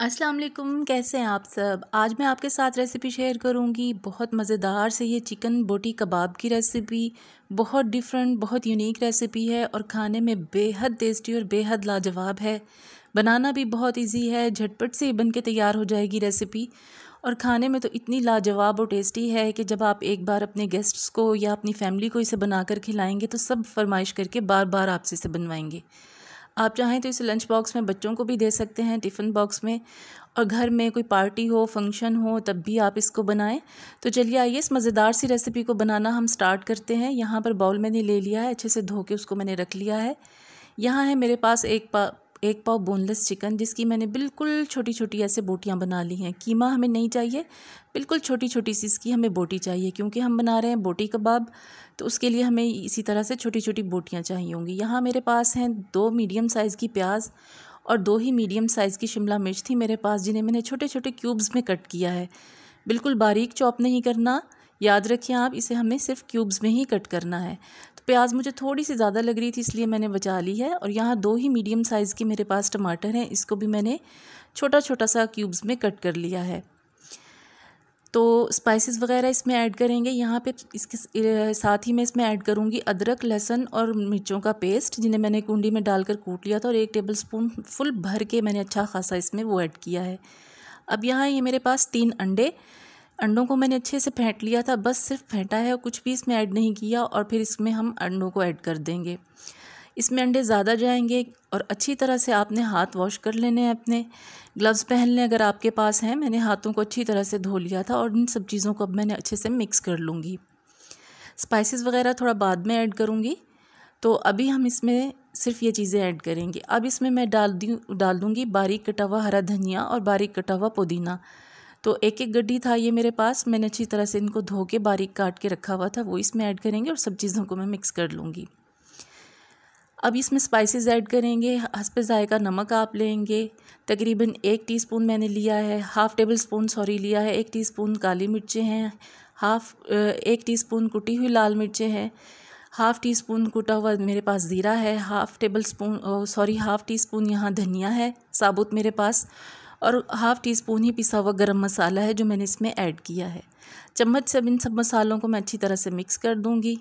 अस्सलाम वालेकुम कैसे हैं आप सब आज मैं आपके साथ रेसिपी शेयर करूंगी बहुत मज़ेदार से ये चिकन बोटी कबाब की रेसिपी बहुत डिफरेंट बहुत यूनिक रेसिपी है और खाने में बेहद टेस्टी और बेहद लाजवाब है बनाना भी बहुत इजी है झटपट से बन के तैयार हो जाएगी रेसिपी और खाने में तो इतनी लाजवाब और टेस्टी है कि जब आप एक बार अपने गेस्ट्स को या अपनी फैमिली को इसे बनाकर खिलाएंगे तो सब फरमाइश करके बार बार आपसे इसे बनवाएंगे आप चाहें तो इसे लंच बॉक्स में बच्चों को भी दे सकते हैं टिफ़िन बॉक्स में और घर में कोई पार्टी हो फंक्शन हो तब भी आप इसको बनाएं तो चलिए आइए इस मज़ेदार सी रेसिपी को बनाना हम स्टार्ट करते हैं यहाँ पर बाउल मैंने ले लिया है अच्छे से धो के उसको मैंने रख लिया है यहाँ है मेरे पास एक पा एक पाव बोनलेस चिकन जिसकी मैंने बिल्कुल छोटी छोटी ऐसे बोटियाँ बना ली हैं कीमा हमें नहीं चाहिए बिल्कुल छोटी छोटी सी इसकी हमें बोटी चाहिए क्योंकि हम बना रहे हैं बोटी कबाब तो उसके लिए हमें इसी तरह से छोटी छोटी बोटियाँ चाहिए होंगी यहाँ मेरे पास हैं दो मीडियम साइज़ की प्याज और दो ही मीडियम साइज़ की शिमला मिर्च थी मेरे पास जिन्हें मैंने छोटे छोटे क्यूब्स में कट किया है बिल्कुल बारीक चॉप नहीं करना याद रखिए आप इसे हमें सिर्फ क्यूब्स में ही कट करना है प्याज मुझे थोड़ी सी ज़्यादा लग रही थी इसलिए मैंने बचा ली है और यहाँ दो ही मीडियम साइज़ के मेरे पास टमाटर हैं इसको भी मैंने छोटा छोटा सा क्यूब्स में कट कर लिया है तो स्पाइसेस वगैरह इसमें ऐड करेंगे यहाँ पे इसके साथ ही मैं इसमें ऐड करूँगी अदरक लहसन और मिर्चों का पेस्ट जिन्हें मैंने कुंडी में डालकर कूट लिया था और एक टेबल स्पून फुल भर के मैंने अच्छा खासा इसमें वो ऐड किया है अब यहाँ ये मेरे पास तीन अंडे अंडों को मैंने अच्छे से फेंट लिया था बस सिर्फ फेंटा है और कुछ भी इसमें ऐड नहीं किया और फिर इसमें हम अंडों को ऐड कर देंगे इसमें अंडे ज़्यादा जाएंगे और अच्छी तरह से आपने हाथ वॉश कर लेने हैं अपने ग्लव्स पहन लें अगर आपके पास हैं मैंने हाथों को अच्छी तरह से धो लिया था और इन सब चीज़ों को अब मैंने अच्छे से मिक्स कर लूँगी स्पाइसेस वगैरह थोड़ा बाद में ऐड करूँगी तो अभी हम इसमें सिर्फ ये चीज़ें ऐड करेंगे अब इसमें मैं डाल दी डाल दूँगी बारीक कटा हुआ हरा धनिया और बारीक कटा हुआ पुदीना तो एक एक गड्ढी था ये मेरे पास मैंने अच्छी तरह से इनको धो के बारीक काट के रखा हुआ था वो इसमें ऐड करेंगे और सब चीज़ों को मैं मिक्स कर लूँगी अब इसमें स्पाइसेस ऐड करेंगे हंसपे जायका नमक आप लेंगे तकरीबन एक टीस्पून मैंने लिया है हाफ़ टेबल स्पून सॉरी लिया है एक टीस्पून काली मिर्चें हैं हाफ़ एक टीस्पून कुटी हुई लाल मिर्चें हैं हाफ़ टी स्पून कुटा हुआ मेरे पास ज़ीरा है half tablespoon sorry half teaspoon यहाँ धनिया है साबुत मेरे पास और हाफ़ टी स्पून ही पिसा हुआ गरम मसाला है जो मैंने इसमें ऐड किया है चम्मच से अब इन सब मसालों को मैं अच्छी तरह से मिक्स कर दूँगी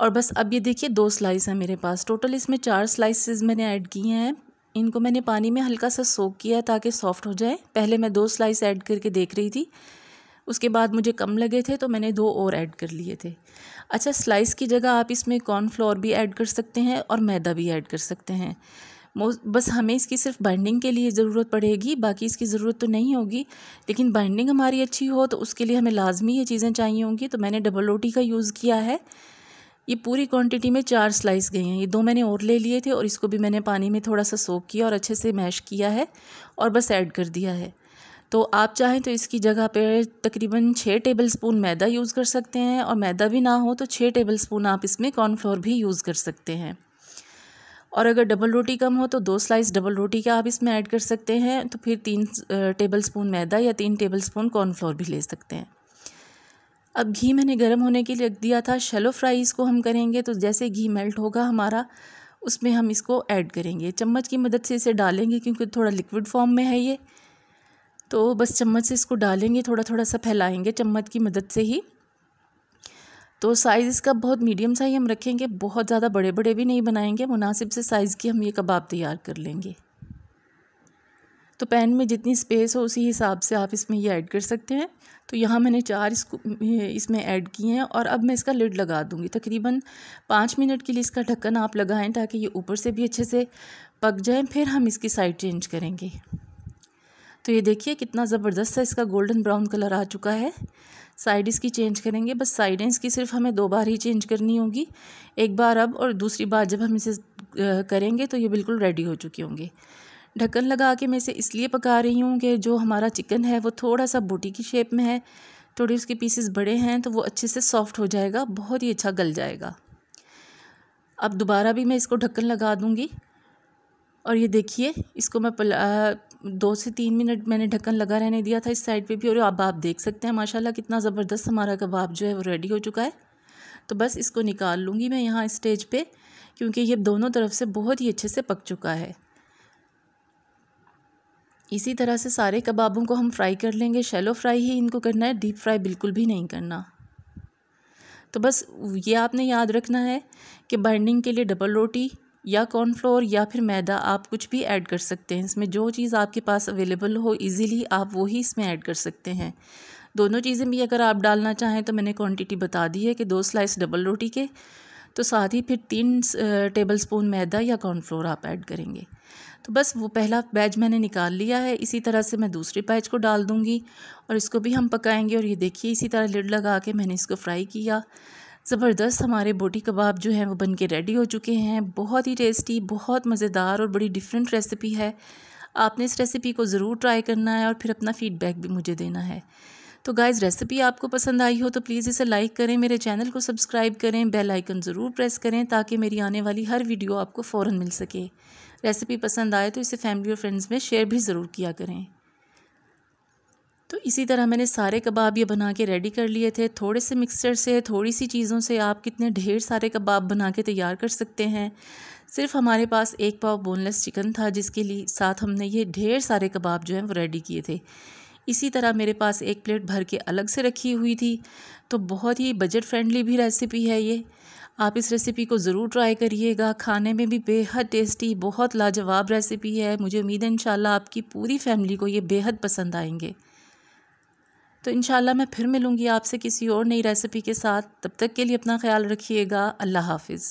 और बस अब ये देखिए दो स्लाइस हैं मेरे पास टोटल इसमें चार स्लाइसेस मैंने ऐड किए हैं इनको मैंने पानी में हल्का सा सोक किया ताकि सॉफ्ट हो जाए पहले मैं दो स्लाइस ऐड करके देख रही थी उसके बाद मुझे कम लगे थे तो मैंने दो और ऐड कर लिए थे अच्छा स्लाइस की जगह आप इसमें कॉर्नफ्लोर भी ऐड कर सकते हैं और मैदा भी ऐड कर सकते हैं बस हमें इसकी सिर्फ बाइंडिंग के लिए ज़रूरत पड़ेगी बाकी इसकी ज़रूरत तो नहीं होगी लेकिन बाइंडिंग हमारी अच्छी हो तो उसके लिए हमें लाजमी ये चीज़ें चाहिए होंगी तो मैंने डबल रोटी का यूज़ किया है ये पूरी क्वांटिटी में चार स्लाइस गए हैं ये दो मैंने और ले लिए थे और इसको भी मैंने पानी में थोड़ा सा सोख किया और अच्छे से मैश किया है और बस ऐड कर दिया है तो आप चाहें तो इसकी जगह पर तकरीबन छः टेबल स्पून मैदा यूज़ कर सकते हैं और मैदा भी ना हो तो छः टेबल स्पून आप इसमें कॉर्नफ्लोर भी यूज़ कर सकते हैं और अगर डबल रोटी कम हो तो दो स्लाइस डबल रोटी का आप इसमें ऐड कर सकते हैं तो फिर तीन टेबल स्पून मैदा या तीन टेबल स्पून कॉर्नफ्लोर भी ले सकते हैं अब घी मैंने गर्म होने के लिए रख दिया था शेलो फ्राई इसको हम करेंगे तो जैसे घी मेल्ट होगा हमारा उसमें हम इसको ऐड करेंगे चम्मच की मदद से इसे डालेंगे क्योंकि थोड़ा लिक्विड फॉर्म में है ये तो बस चम्मच से इसको डालेंगे थोड़ा थोड़ा सा फैलाएंगे चम्मच की मदद से ही तो साइज़ इसका बहुत मीडियम सा ही हम रखेंगे बहुत ज़्यादा बड़े बड़े भी नहीं बनाएंगे मुनासिब से साइज़ की हम ये कबाब तैयार कर लेंगे तो पैन में जितनी स्पेस हो उसी हिसाब से आप इसमें ये ऐड कर सकते हैं तो यहाँ मैंने चार इसको इसमें ऐड किए हैं और अब मैं इसका लिड लगा दूँगी तकरीबन पाँच मिनट के लिए इसका ढक्कन आप लगाएं ताकि ये ऊपर से भी अच्छे से पक जाए फिर हम इसकी साइड चेंज करेंगे तो ये देखिए कितना ज़बरदस्त है इसका गोल्डन ब्राउन कलर आ चुका है साइड इसकी चेंज करेंगे बस साइड इसकी सिर्फ हमें दो बार ही चेंज करनी होगी एक बार अब और दूसरी बार जब हम इसे करेंगे तो ये बिल्कुल रेडी हो चुके होंगे ढक्कन लगा के मैं इसे इसलिए पका रही हूँ कि जो हमारा चिकन है वो थोड़ा सा बूटी की शेप में है थोड़े उसके पीसेस बड़े हैं तो वो अच्छे से सॉफ्ट हो जाएगा बहुत ही अच्छा गल जाएगा अब दोबारा भी मैं इसको ढक्कन लगा दूँगी और ये देखिए इसको मैं पला दो से तीन मिनट मैंने ढक्कन लगा रहने दिया था इस साइड पे भी और अब आप देख सकते हैं माशाल्लाह कितना ज़बरदस्त हमारा कबाब जो है वो रेडी हो चुका है तो बस इसको निकाल लूँगी मैं यहाँ स्टेज पे क्योंकि ये दोनों तरफ से बहुत ही अच्छे से पक चुका है इसी तरह से सारे कबाबों को हम फ्राई कर लेंगे शैलो फ्राई ही इनको करना है डीप फ्राई बिल्कुल भी नहीं करना तो बस ये आपने याद रखना है कि बर्निंग के लिए डबल रोटी या कॉर्नफ्लोर या फिर मैदा आप कुछ भी ऐड कर सकते हैं इसमें जो चीज़ आपके पास अवेलेबल हो इजीली आप वही इसमें ऐड कर सकते हैं दोनों चीज़ें भी अगर आप डालना चाहें तो मैंने क्वांटिटी बता दी है कि दो स्लाइस डबल रोटी के तो साथ ही फिर तीन टेबल स्पून मैदा या कॉर्नफ्लोर आप ऐड करेंगे तो बस वो पहला बैच मैंने निकाल लिया है इसी तरह से मैं दूसरे बैच को डाल दूँगी और इसको भी हम पकाएंगे और ये देखिए इसी तरह लिड लगा के मैंने इसको फ्राई किया ज़बरदस्त हमारे बोटी कबाब जो हैं वो बन के रेडी हो चुके हैं बहुत ही टेस्टी बहुत मज़ेदार और बड़ी डिफरेंट रेसिपी है आपने इस रेसिपी को ज़रूर ट्राई करना है और फिर अपना फ़ीडबैक भी मुझे देना है तो गाइज़ रेसिपी आपको पसंद आई हो तो प्लीज़ इसे लाइक करें मेरे चैनल को सब्सक्राइब करें बेल आइकन ज़रूर प्रेस करें ताकि मेरी आने वाली हर वीडियो आपको फ़ौर मिल सके रेसिपी पसंद आए तो इसे फैमिली और फ्रेंड्स में शेयर भी ज़रूर किया करें तो इसी तरह मैंने सारे कबाब ये बना के रेडी कर लिए थे थोड़े से मिक्सचर से थोड़ी सी चीज़ों से आप कितने ढेर सारे कबाब बना के तैयार कर सकते हैं सिर्फ हमारे पास एक पाव बोनलेस चिकन था जिसके लिए साथ हमने ये ढेर सारे कबाब जो हैं वो रेडी किए थे इसी तरह मेरे पास एक प्लेट भर के अलग से रखी हुई थी तो बहुत ही बजट फ्रेंडली भी रेसिपी है ये आप इस रेसिपी को ज़रूर ट्राई करिएगा खाने में भी बेहद टेस्टी बहुत लाजवाब रेसिपी है मुझे उम्मीद है इन आपकी पूरी फैमिली को ये बेहद पसंद आएंगे तो इन मैं फिर मिलूँगी आपसे किसी और नई रेसिपी के साथ तब तक के लिए अपना ख्याल रखिएगा अल्लाह हाफिज़